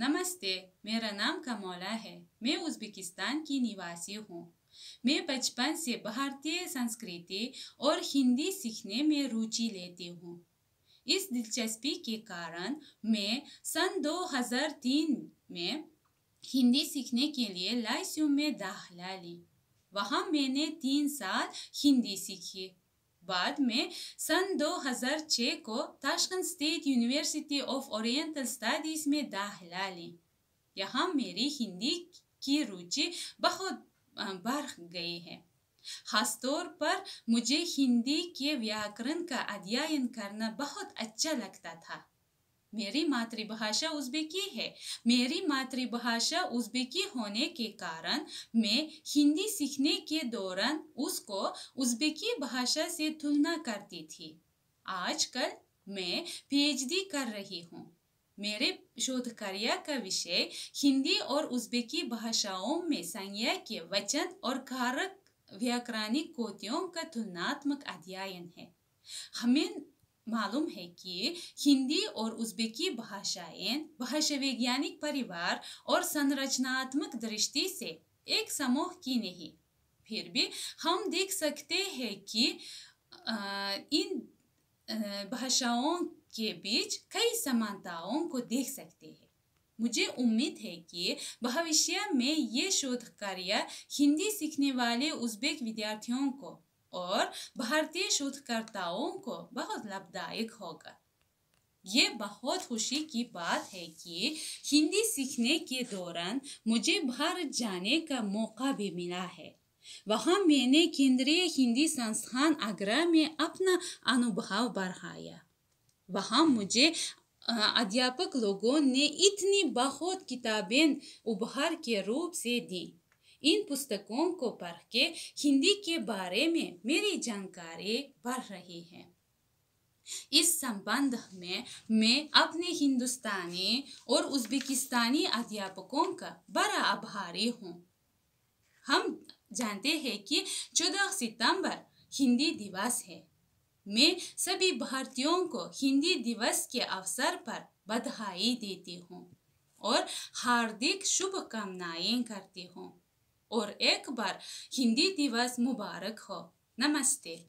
नमस्ते मेरा नाम कमोला है मैं उज्बेकिस्तान की निवासी हूँ मैं बचपन से भारतीय संस्कृति और हिंदी सीखने में रुचि लेती हूँ इस दिलचस्पी के कारण मैं सन 2003 में हिंदी सीखने के लिए लाइस्यूम में दाखिला ली वहाँ मैंने तीन साल हिंदी सीखी बाद में सन 2006 को Tashkent State University of Oriental Studies में दाखिला ली यहाँ मेरी हिंदी की रुचि बहुत बढ़ गई है खासतौर पर मुझे हिंदी के व्याकरण का अध्ययन करना बहुत अच्छा लगता था मेरी मातृभाषा उज्बेकी है मेरी मातृभाषा उज्बेकी होने के कारण मैं हिंदी सीखने के दौरान उसको उज्बेकी भाषा से तुलना करती थी आजकल मैं पीएचडी कर रही हूँ मेरे शोध कार्य का विषय हिंदी और उज्बेकी भाषाओं में संज्ञा के वचन और कारक व्याकरणिक कोतियों का तुलनात्मक अध्ययन है हमें मालूम है कि हिंदी और उज्बेकी भाषाएं भाषा वैज्ञानिक परिवार और संरचनात्मक दृष्टि से एक समूह की नहीं फिर भी हम देख सकते हैं कि इन भाषाओं के बीच कई समानताओं को देख सकते हैं मुझे उम्मीद है कि भविष्य में ये शोध कार्य हिंदी सीखने वाले उज्बेक विद्यार्थियों को और भारतीय शोधकर्ताओं को बहुत लाभदायक होगा ये बहुत खुशी की बात है कि हिंदी सीखने के दौरान मुझे भारत जाने का मौका भी मिला है वहाँ मैंने केंद्रीय हिंदी संस्थान आगरा में अपना अनुभव बढ़ाया वहाँ मुझे अध्यापक लोगों ने इतनी बहुत किताबें उपहार के रूप से दी इन पुस्तकों को पढ़ के हिंदी के बारे में मेरी जानकारी बढ़ रही है इस संबंध में मैं अपने हिंदुस्तानी और उज्बेकिस्तानी अध्यापकों का बड़ा आभारी हूँ हम जानते हैं कि 14 सितंबर हिंदी दिवस है मैं सभी भारतीयों को हिंदी दिवस के अवसर पर बधाई देती हूँ और हार्दिक शुभकामनाएं करती हूँ और एक बार हिंदी दिवस मुबारक हो नमस्ते